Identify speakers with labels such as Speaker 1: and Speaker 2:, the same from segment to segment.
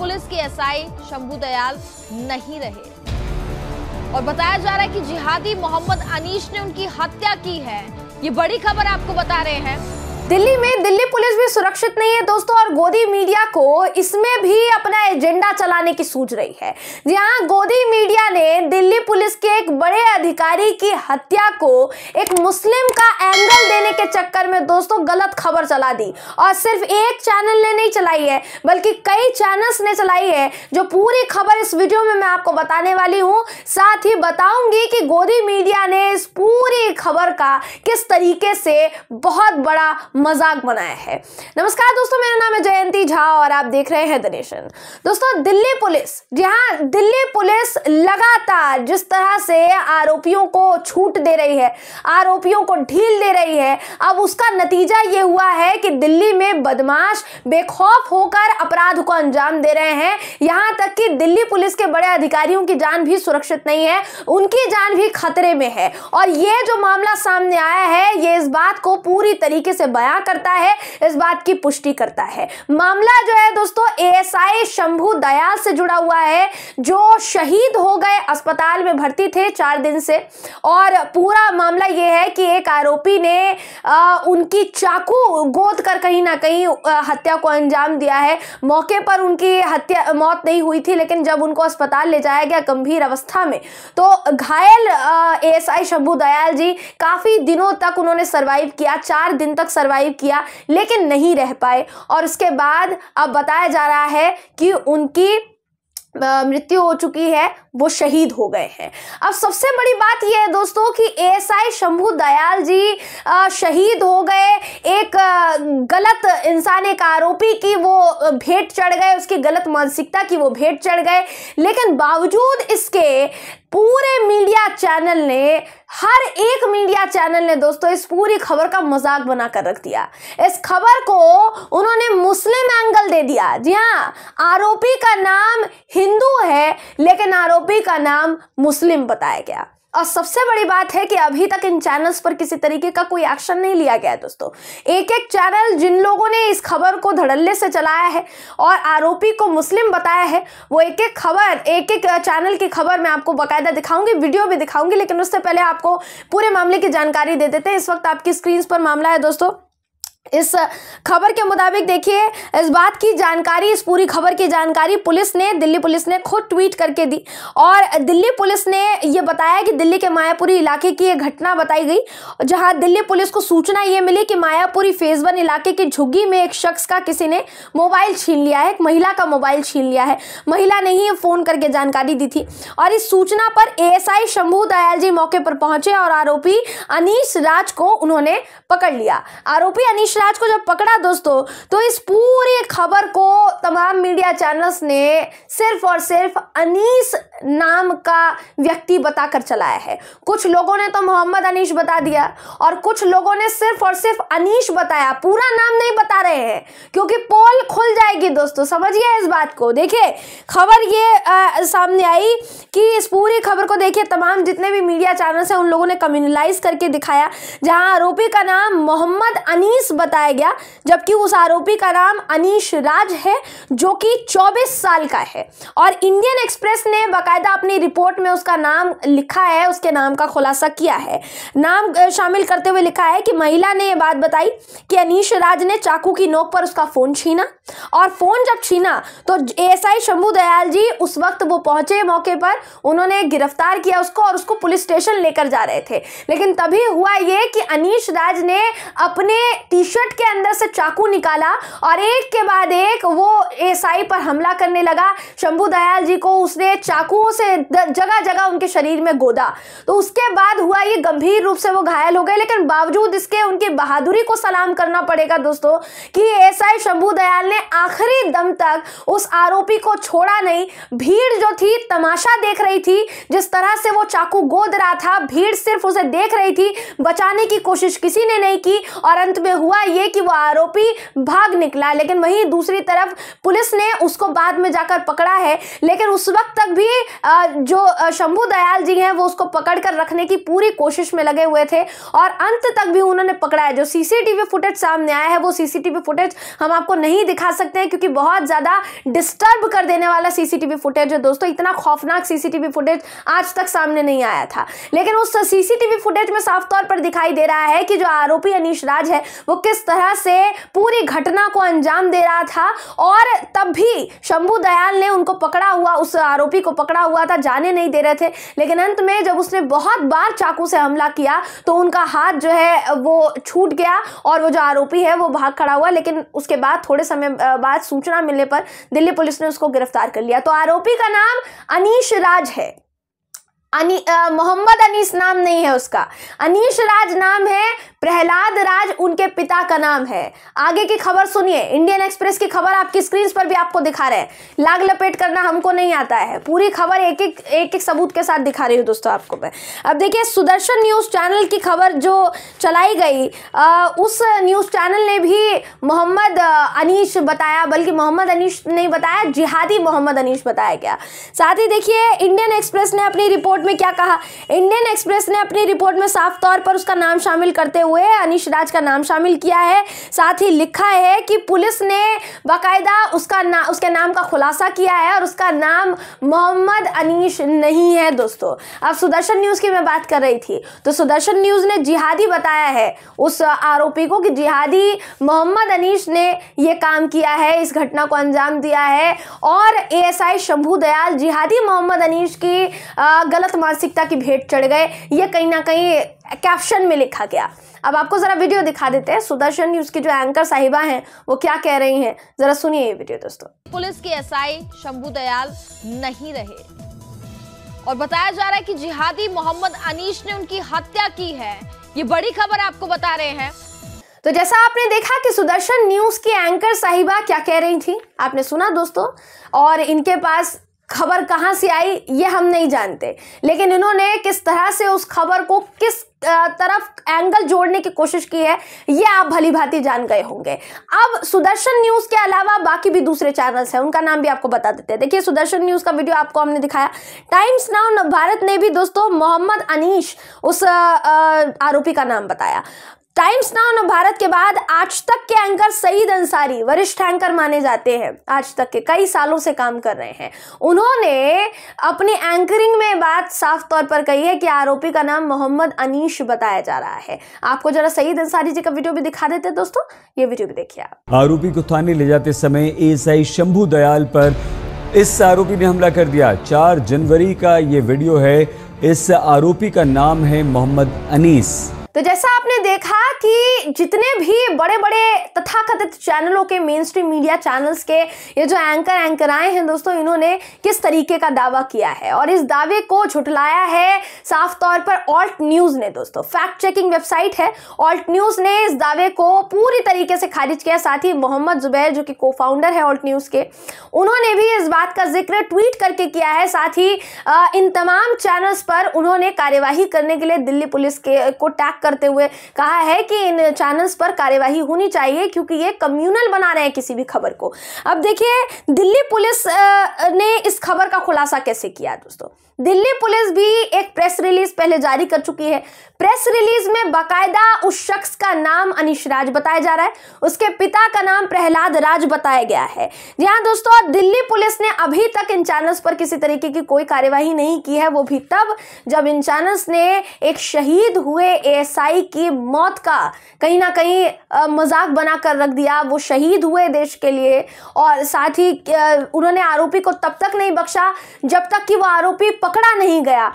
Speaker 1: police के SI Shambhu Dayal नहीं रहे और बताया जा रहा है कि जिहादी मोहम्मद अनीश ने उनकी हत्या की है ये बड़ी खबर आपको बता रहे हैं दिल्ली में दिल्ली पुलिस भी सुरक्षित नहीं है दोस्तों और गोदी मीडिया को इसमें भी अपना एजेंडा चलाने की सूझ रही है जहां गोदी मीडिया ने दिल्ली पुलिस के एक बड़े अधिकारी की हत्या को एक मुस्लिम का एंगल देने के चक्कर में दोस्तों गलत खबर चला दी और सिर्फ एक चैनल ने नहीं चलाई है बल्कि कई चैनल्स ने चलाई है जो पूरी खबर इस वीडियो में मैं आपको बताने वाली हूँ साथ ही बताऊंगी कि गोदी मीडिया ने इस पूरी खबर का किस तरीके से बहुत बड़ा मजाक बनाया है नमस्कार दोस्तों मेरा नाम है जयंती झा और आप देख रहे हैं द दोस्तों दिल्ली पुलिस जहां दिल्ली पुलिस लगातार जिस तरह से आरोपियों को छूट दे रही है आरोपियों को ढील दे रही है अब उसका नतीजा ये हुआ है कि दिल्ली में बदमाश बेखौफ होकर अपराध को अंजाम दे रहे हैं यहां तक कि दिल्ली पुलिस के बड़े अधिकारियों की जान भी सुरक्षित नहीं है उनकी जान भी खतरे में है और ये जो मामला सामने आया है ये इस बात को पूरी तरीके से बयान क्या करता है इस बात की पुष्टि करता है मामला जो है दोस्तों एएसआई शंभु दयाल से जुड़ा हुआ है जो शहीद हो गए अस्पताल में भर्ती थे चार दिन से और पूरा मामला यह है कि एक आरोपी ने आ, उनकी चाकू गोद कर कहीं ना कहीं हत्या को अंजाम दिया है मौके पर उनकी हत्या मौत नहीं हुई थी लेकिन जब उनको अस्पताल ले जाया गया गंभीर अवस्था में तो घायल एएसआई शंभू दयाल जी काफी दिनों तक उन्होंने सर्वाइव किया चार दिन तक सर्वाइव सरवाइव किया लेकिन नहीं रह पाए और उसके बाद अब बताया जा रहा है कि उनकी मृत्यु हो चुकी है वो शहीद हो गए हैं अब सबसे बड़ी बात यह है दोस्तों कि एएसआई शंभू दयाल जी शहीद हो गए एक गलत इंसान एक आरोपी की वो भेंट चढ़ गए उसकी गलत मानसिकता की वो भेंट चढ़ गए लेकिन बावजूद इसके पूरे मीडिया चैनल ने हर एक मीडिया चैनल ने दोस्तों इस पूरी खबर का मजाक बनाकर रख दिया इस खबर को उन्होंने मुस्लिम एंगल दे दिया जी हाँ आरोपी का नाम हिंदू है लेकिन आरोपी टोपी का नाम मुस्लिम बताया गया और सबसे बड़ी बात है कि अभी तक इन चैनल्स पर किसी तरीके का कोई एक्शन नहीं लिया गया है दोस्तों एक एक चैनल जिन लोगों ने इस खबर को धड़ल्ले से चलाया है और आरोपी को मुस्लिम बताया है वो एक एक खबर एक एक चैनल की खबर मैं आपको बाकायदा दिखाऊंगी वीडियो भी दिखाऊंगी लेकिन उससे पहले आपको पूरे मामले की जानकारी दे देते हैं इस वक्त आपकी स्क्रीन पर मामला है दोस्तों इस खबर के मुताबिक देखिए इस बात की जानकारी इस पूरी खबर की जानकारी पुलिस ने दिल्ली पुलिस ने खुद ट्वीट करके दी और दिल्ली पुलिस ने यह बताया कि दिल्ली के मायापुरी इलाके की यह घटना बताई गई जहां दिल्ली पुलिस को सूचना यह मिली कि मायापुरी फेज वन इलाके की झुग्गी में एक शख्स का किसी ने मोबाइल छीन लिया है एक महिला का मोबाइल छीन लिया है महिला ने ही फ़ोन करके जानकारी दी थी और इस सूचना पर एएसआई शंभू दयाल जी मौके पर पहुंचे और आरोपी अनिश राज को उन्होंने पकड़ लिया आरोपी अनिश राज को जब पकड़ा दोस्तों तो इस पूरी खबर को तमाम मीडिया चैनल्स ने सिर्फ और सिर्फ अनीस नाम का व्यक्ति बताकर चलाया है कुछ लोगों ने तो मोहम्मद अनीश बता दिया और कुछ लोगों ने सिर्फ और सिर्फ अनीश बताया पूरा नाम नहीं बता रहे हैं क्योंकि पोल खुल जाएगी दोस्तों समझिए इस बात को देखिए खबर ये आ, सामने आई कि इस पूरी खबर को देखिए तमाम जितने भी मीडिया चैनल्स हैं उन लोगों ने कम्युनलाइज करके दिखाया जहां आरोपी का नाम मोहम्मद अनीस बताया गया जबकि उस आरोपी का नाम अनीश राज है जो कि 24 साल का है और इंडियन एक्सप्रेस ने बाकायदा अपनी रिपोर्ट में उसका नाम लिखा है उसके नाम का खुलासा किया है नाम शामिल करते हुए लिखा है कि महिला ने यह बात बताई कि अनिश राज ने चाकू की नोक पर उसका फोन छीना और फोन जब छीना तो एएसआई शंभू दयाल जी उस वक्त वो पहुंचे मौके पर उन्होंने गिरफ्तार किया उसको और उसको पुलिस स्टेशन लेकर जा रहे थे लेकिन तभी हुआ ये कि अनिश राज ने अपने टी शर्ट के अंदर से चाकू निकाला और एक के बाद एक वो ईसाई पर हमला करने लगा शंभू दयाल जी को उसने चाकुओं से जगह जगह उनके शरीर में गोदा तो उसके बाद हुआ ये गंभीर रूप से वो घायल हो गए लेकिन बावजूद इसके उनकी बहादुरी को सलाम करना पड़ेगा दोस्तों कि एएसआई शंभू दयाल ने आखिरी दम तक उस आरोपी को छोड़ा नहीं भीड़ जो थी तमाशा देख रही थी जिस तरह से वो चाकू गोद रहा था भीड़ सिर्फ उसे देख रही थी बचाने की कोशिश किसी ने नहीं की और अंत में हुआ ये कि वो आरोपी भाग निकला लेकिन वहीं दूसरी तरफ पुलिस ने उसको बाद में जाकर पकड़ा है लेकिन उस वक्त तक भी जो शंभू दयाल जी हैं वो उसको पकड़ कर रखने की पूरी कोशिश में लगे हुए थे और अंत तक भी उन्होंने पकड़ा है जो सीसीटीवी फुटेज सामने आया है वो सीसीटीवी फुटेज हम आपको नहीं दिखा सकते हैं क्योंकि बहुत ज़्यादा डिस्टर्ब कर देने वाला सीसीटीवी फुटेज है दोस्तों इतना खौफनाक सीसीटीवी फुटेज आज तक सामने नहीं आया था लेकिन उस सीसीटीवी फुटेज में साफ तौर पर दिखाई दे रहा है कि जो आरोपी अनिश राज है वो किस तरह से पूरी घटना को अंजाम दे रहा था और और तब भी शंभू दयाल ने उनको पकड़ा हुआ उस आरोपी को पकड़ा हुआ था जाने नहीं दे रहे थे लेकिन अंत में जब उसने बहुत बार चाकू से हमला किया तो उनका हाथ जो है वो छूट गया और वो जो आरोपी है वो भाग खड़ा हुआ लेकिन उसके बाद थोड़े समय बाद सूचना मिलने पर दिल्ली पुलिस ने उसको गिरफ्तार कर लिया तो आरोपी का नाम अनिश राज है मोहम्मद अनीस नाम नहीं है उसका अनीश राज नाम है प्रहलाद राज उनके पिता का नाम है आगे की खबर सुनिए इंडियन एक्सप्रेस की खबर आपकी स्क्रीन पर भी आपको दिखा रहे हैं लाग लपेट करना हमको नहीं आता है पूरी खबर एक एक एक एक सबूत के साथ दिखा रही हूँ दोस्तों आपको मैं अब देखिए सुदर्शन न्यूज चैनल की खबर जो चलाई गई आ, उस न्यूज चैनल ने भी मोहम्मद अनीश बताया बल्कि मोहम्मद अनीश नहीं बताया जिहादी मोहम्मद अनीश बताया गया साथ ही देखिए इंडियन एक्सप्रेस ने अपनी रिपोर्ट में क्या कहा इंडियन एक्सप्रेस ने अपनी रिपोर्ट में साफ तौर पर उसका नाम शामिल करते हुए हुए अनिश राज का नाम शामिल किया है साथ ही लिखा है कि पुलिस ने बाकायदा उसका ना उसके नाम का खुलासा किया है और उसका नाम मोहम्मद अनिश नहीं है दोस्तों अब सुदर्शन न्यूज़ की मैं बात कर रही थी तो सुदर्शन न्यूज़ ने जिहादी बताया है उस आरोपी को कि जिहादी मोहम्मद अनिश ने यह काम किया है इस घटना को अंजाम दिया है और A S I Shambhu Dayal जिहादी मोहम्मद अनिश की गलत मानसिकता की भेंट चढ़ गए ये कहीं ना कहीं कैप्शन में लिखा गया अब आपको ज़रा वीडियो दिखा देते हैं सुदर्शन न्यूज़ की जो एंकर साहिबा हैं वो क्या कह रही हैं ज़रा सुनिए ये वीडियो दोस्तों पुलिस के एसआई शंभू दयाल नहीं रहे और बताया जा रहा है कि जिहादी मोहम्मद अनीश ने उनकी हत्या की है ये बड़ी खबर आपको बता रहे हैं तो जैसा आपने देखा कि सुदर्शन न्यूज की एंकर साहिबा क्या कह रही थी आपने सुना दोस्तों और इनके पास खबर कहाँ से आई ये हम नहीं जानते लेकिन इन्होंने किस तरह से उस खबर को किस तरफ एंगल जोड़ने की कोशिश की है ये आप भली भांति जान गए होंगे अब सुदर्शन न्यूज के अलावा बाकी भी दूसरे चैनल्स हैं उनका नाम भी आपको बता देते हैं देखिए सुदर्शन न्यूज का वीडियो आपको हमने दिखाया टाइम्स नाउ भारत ने भी दोस्तों मोहम्मद अनीश उस आरोपी का नाम बताया टाइम्स नाउ ने भारत के बाद आज तक के एंकर सईद अंसारी वरिष्ठ एंकर माने जाते हैं आज तक के कई सालों से काम कर रहे हैं उन्होंने अपनी एंकरिंग में बात साफ तौर पर कही है कि आरोपी का नाम मोहम्मद अनीश बताया जा रहा है आपको जरा सईद अंसारी जी का वीडियो भी दिखा देते दोस्तों ये वीडियो भी देखिए आप आरोपी को थाने ले जाते समय एस आई शंभू दयाल पर इस आरोपी ने हमला कर दिया चार जनवरी का ये वीडियो है इस आरोपी का नाम है मोहम्मद अनीस तो जैसा आपने देखा कि जितने भी बड़े बड़े तथाकथित चैनलों के मेन स्ट्रीम मीडिया चैनल्स के ये जो एंकर एंकर आए हैं दोस्तों इन्होंने किस तरीके का दावा किया है और इस दावे को झुटलाया है साफ तौर पर ऑल्ट न्यूज़ ने दोस्तों फैक्ट चेकिंग वेबसाइट है ऑल्ट न्यूज़ ने इस दावे को पूरी तरीके से खारिज किया साथ ही मोहम्मद जुबैर जो कि को फाउंडर है ऑल्ट न्यूज़ के उन्होंने भी इस बात का जिक्र ट्वीट करके किया है साथ ही इन तमाम चैनल्स पर उन्होंने कार्यवाही करने के लिए दिल्ली पुलिस के को टैग अटैक करते हुए कहा है कि इन चैनल्स पर कार्यवाही होनी चाहिए क्योंकि ये कम्युनल बना रहे हैं किसी भी खबर को अब देखिए दिल्ली पुलिस ने इस खबर का खुलासा कैसे किया दोस्तों दिल्ली पुलिस भी एक प्रेस रिलीज पहले जारी कर चुकी है प्रेस रिलीज में बाकायदा उस शख्स का नाम अनिश राज बताया जा रहा है उसके पिता का नाम प्रहलाद राज बताया गया है यहाँ दोस्तों दिल्ली पुलिस ने अभी तक इन चैनल्स पर किसी तरीके की कोई कार्यवाही नहीं की है वो भी तब जब इन चैनल्स ने एक शहीद हुए ए देसाई की मौत का कहीं ना कहीं मजाक बनाकर रख दिया वो शहीद हुए देश के लिए और साथ ही उन्होंने आरोपी को तब तक नहीं बख्शा जब तक कि वो आरोपी पकड़ा नहीं गया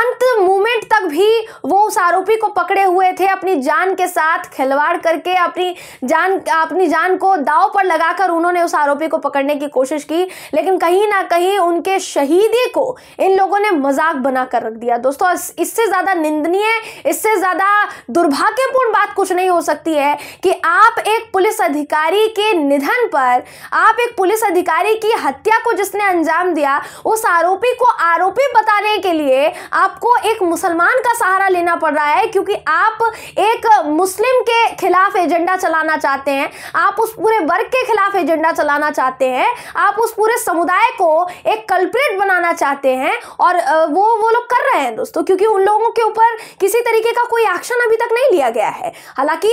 Speaker 1: अंत मोमेंट तक भी वो उस आरोपी को पकड़े हुए थे अपनी जान के साथ खिलवाड़ करके अपनी जान अपनी जान को दाव पर लगाकर उन्होंने उस आरोपी को पकड़ने की कोशिश की लेकिन कहीं ना कहीं उनके शहीदी को इन लोगों ने मजाक बनाकर रख दिया दोस्तों इससे ज़्यादा निंदनीय इससे ज़्यादा दुर्भाग्यपूर्ण बात कुछ नहीं हो सकती है कि आप एक पुलिस अधिकारी के निधन पर आप एक पुलिस अधिकारी की हत्या को जिसने अंजाम दिया उस आरोपी को आरोपी बताने के लिए आपको एक मुसलमान का सहारा लेना पड़ रहा है क्योंकि आप एक मुस्लिम के खिलाफ एजेंडा चलाना चाहते हैं आप उस पूरे वर्ग के खिलाफ एजेंडा चलाना चाहते हैं आप उस पूरे समुदाय को एक कल्प्रेट बनाना चाहते हैं और वो वो लोग कर रहे हैं दोस्तों क्योंकि उन लोगों के ऊपर किसी तरीके का कोई एक्शन एक्शन अभी तक नहीं लिया गया है हालांकि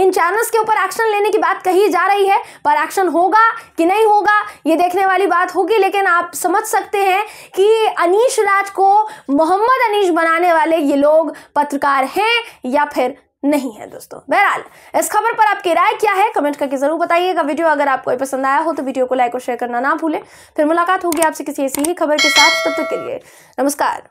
Speaker 1: इन चैनल्स के ऊपर एक्शन लेने की बात कही जा रही है पर एक्शन होगा कि नहीं होगा ये देखने वाली बात होगी लेकिन आप समझ सकते हैं कि अनिश राज को मोहम्मद अनिश बनाने वाले ये लोग पत्रकार हैं या फिर नहीं है दोस्तों बहरहाल इस खबर पर आपकी राय क्या है कमेंट करके जरूर बताइएगा वीडियो अगर आपको पसंद आया हो तो वीडियो को लाइक और शेयर करना ना भूलें फिर मुलाकात होगी आपसे किसी ऐसी ही खबर के साथ तब तक के लिए नमस्कार